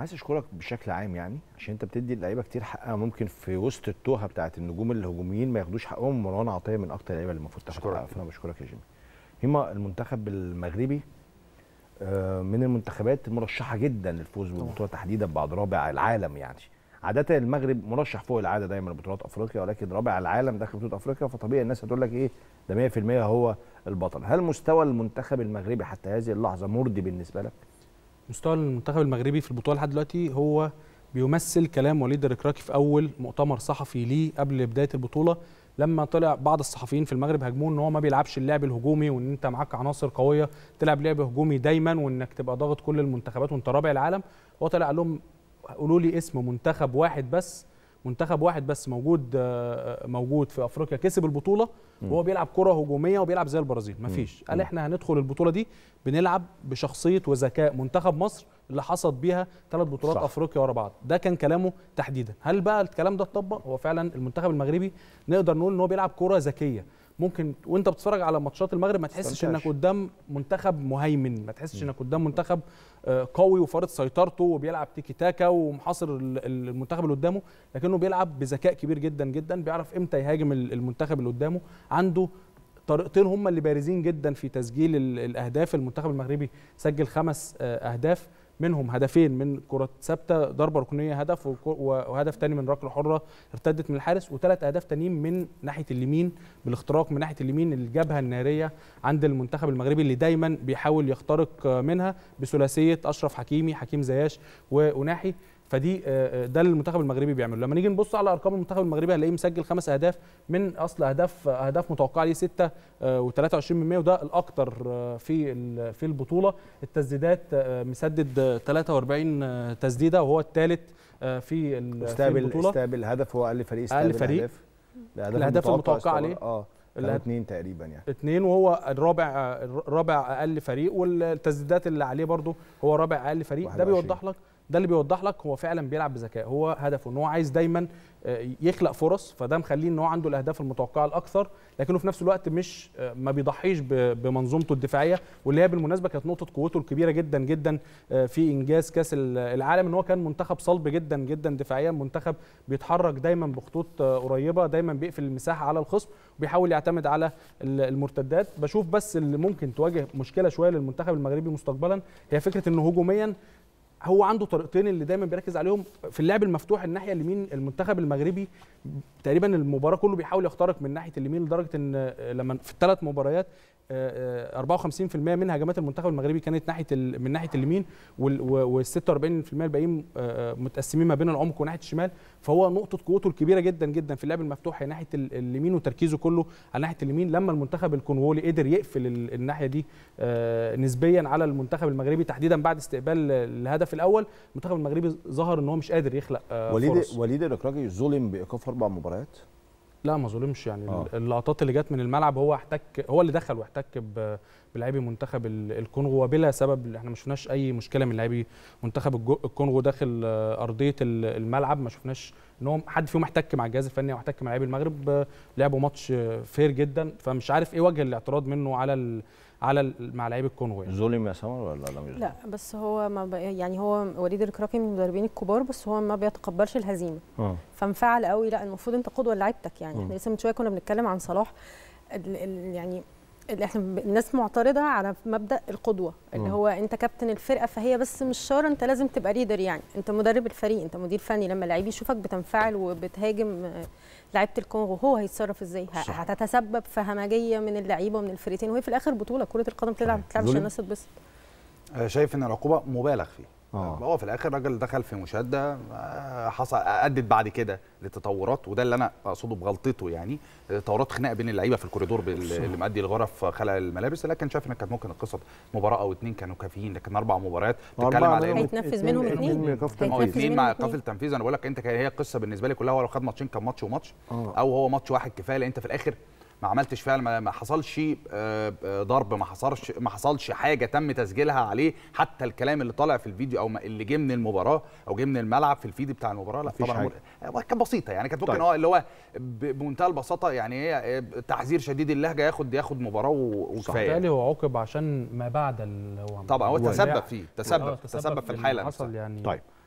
عايز اشكرك بشكل عام يعني عشان انت بتدي اللعيبه كتير حقها ممكن في وسط التوهه بتاعه النجوم الهجوميين ما ياخدوش حقهم مروان عطيه من اكتر اللعيبه اللي المفروض تاخد حقها فانا بشكرك يا جيمي هما المنتخب المغربي آه، من المنتخبات المرشحه جدا للفوز بالبطوله تحديدا بعد رابع العالم يعني عاده المغرب مرشح فوق العاده دايما لبطولات افريقيا ولكن رابع العالم داخل بطوله افريقيا فطبيعي الناس هتقول لك ايه ده 100% هو البطل هل مستوى المنتخب المغربي حتى هذه اللحظه مرضي بالنسبه لك مستوى المنتخب المغربي في البطوله لحد دلوقتي هو بيمثل كلام وليد الركراكي في اول مؤتمر صحفي ليه قبل بدايه البطوله لما طلع بعض الصحفيين في المغرب هاجموه ان هو ما بيلعبش اللعب الهجومي وان انت معاك عناصر قويه تلعب لعب هجومي دايما وانك تبقى ضاغط كل المنتخبات وانت رابع العالم هو طلع قال لهم قولوا لي اسم منتخب واحد بس منتخب واحد بس موجود آه، آه، موجود في افريقيا كسب البطوله وهو بيلعب كره هجوميه وبيلعب زي البرازيل مفيش قال احنا هندخل البطوله دي بنلعب بشخصيه وذكاء منتخب مصر اللي حصد بيها ثلاث بطولات صح. افريقيا ورا بعض ده كان كلامه تحديدا هل بقى الكلام ده اتطبق هو فعلا المنتخب المغربي نقدر نقول ان هو بيلعب كره ذكيه ممكن وانت بتتفرج على ماتشات المغرب ما تحسش انك قدام منتخب مهيمن ما تحسش انك قدام منتخب آه، قوي وفارض سيطرته وبيلعب تيكي تاكا ومحاصر المنتخب اللي قدامه لكنه بيلعب بذكاء كبير جدا جدا بيعرف امتى يهاجم المنتخب اللي قدامه عنده طريقتين هم اللي بارزين جدا في تسجيل الاهداف المنتخب المغربي سجل خمس آه، اهداف منهم هدفين من كرة ثابته ضربه ركنيه هدف وهدف تاني من ركله حره ارتدت من الحارس وثلاث اهداف تانيين من ناحيه اليمين بالاختراق من ناحيه اليمين الجبهه الناريه عند المنتخب المغربي اللي دايما بيحاول يخترق منها بثلاثيه اشرف حكيمي حكيم زياش وناحي فدي آه، آه، ده اللي المنتخب المغربي بيعمله لما نيجي نبص على ارقام المنتخب المغربي هنلاقيه مسجل خمس اهداف من اصل اهداف اهداف متوقعه ليه 6 آه، و23% وده الاكثر في في البطوله التسديدات مسدد 43 تسديده وهو الثالث في البطوله استقبل الهدف هو اقل فريق استقبل فريق الاهداف المتوقعه ليه اه اثنين تقريبا يعني اثنين وهو الرابع الرابع اقل فريق والتسديدات اللي عليه برضه هو رابع اقل فريق ده بيوضح لك ده اللي بيوضح لك هو فعلا بيلعب بذكاء هو هدفه ان هو عايز دايما آه، يخلق فرص فده مخليه ان هو عنده الاهداف المتوقعه الاكثر لكنه في نفس الوقت مش آه، ما بيضحيش بمنظومته الدفاعيه واللي هي بالمناسبه كانت نقطه قوته الكبيره جدا جدا آه، في انجاز كاس العالم ان هو كان منتخب صلب جدا جدا دفاعيا منتخب بيتحرك دايما بخطوط قريبه دايما بيقفل المساحه على الخصم وبيحاول يعتمد على المرتدات بشوف بس اللي ممكن تواجه مشكله شويه للمنتخب المغربي مستقبلا هي فكره انه هجوميا هو عنده طريقتين اللي دايما بيركز عليهم في اللعب المفتوح الناحيه اليمين المنتخب المغربي تقريبا المباراه كله بيحاول يخترق من ناحيه اليمين لدرجه ان آه، لما في الثلاث مباريات 54% آه، آه، من هجمات المنتخب المغربي كانت ناحيه من ناحيه اليمين وال 46% الباقيين متقسمين ما بين العمق وناحيه الشمال فهو نقطه قوته الكبيره جدا جدا في اللعب المفتوح هي ناحيه اليمين وتركيزه كله على ناحيه اليمين لما المنتخب الكونغولي قدر يقفل الناحيه دي نسبيا على المنتخب المغربي تحديدا بعد استقبال الهدف في الاول المنتخب المغربي ظهر ان هو مش قادر يخلق آه، وليد فرص. وليد الركراكي ظلم بايقاف اربع مباريات لا ما ظلمش يعني آه. اللقطات اللي جت من الملعب هو احتك هو اللي دخل واحتك بلاعبي منتخب الكونغو وبلا سبب احنا ما شفناش اي مشكله من لاعبي منتخب الكونغو داخل آه، ارضيه الملعب ما شفناش ان هو حد فيهم احتك مع الجهاز الفني او احتك مع لاعبي المغرب لعبوا ماتش فير جدا فمش عارف ايه وجه الاعتراض منه على على مع لعيب الكونغو يعني. ظلم يا سمر ولا لم يظلم؟ لا بس هو ما ب... يعني هو وليد الكراكي من المدربين الكبار بس هو ما بيتقبلش الهزيمه أه. فانفعل قوي لا المفروض انت قدوه لعيبتك يعني آه. احنا لسه من شويه كنا بنتكلم عن صلاح يعني احنا الناس معترضه على مبدا القدوه اللي هو انت كابتن الفرقه فهي بس مش شاره انت لازم تبقى ليدر يعني انت مدرب الفريق انت مدير فني لما اللعيب يشوفك بتنفعل وبتهاجم آه، لعيبه الكونغو هو هيتصرف ازاي هتتسبب في همجيه من اللعيبه ومن الفرقتين وهي في الاخر بطوله كره القدم بتلعب تلعب عشان الناس تتبسط شايف ان العقوبه مبالغ فيها آه. هو في الاخر راجل دخل في مشاده آه، حصل ادت بعد كده لتطورات وده اللي انا اقصده بغلطته يعني تطورات خناقه بين اللعيبه في الكوريدور اللي مادي الغرف خلع الملابس لكن شاف ان كانت ممكن القصه مباراه او اثنين كانوا كافيين لكن اربع مباريات تتكلم على انه إيه؟ هيتنفذ منهم اثنين اه مع ايقاف التنفيذ انا بقول لك انت هي القصه بالنسبه لي كلها هو لو خد ماتشين كان ماتش وماتش او هو ماتش واحد كفايه لان انت في الاخر ما عملتش فعلا ما حصلش آه، ضرب ما حصلش ما حصلش حاجه تم تسجيلها عليه حتى الكلام اللي طالع في الفيديو او اللي جه من المباراه او جه من الملعب في الفيديو بتاع المباراه لا طبعا كانت بسيطه يعني كانت ممكن طيب. اللي هو بمنتهى البساطه يعني هي آه، تحذير شديد اللهجه ياخد ياخد مباراه وكفايه صح هو عوقب عشان ما بعد طبعا هو تسبب فيه اه، تسبب تسبب في الحاله حصل يعني طيب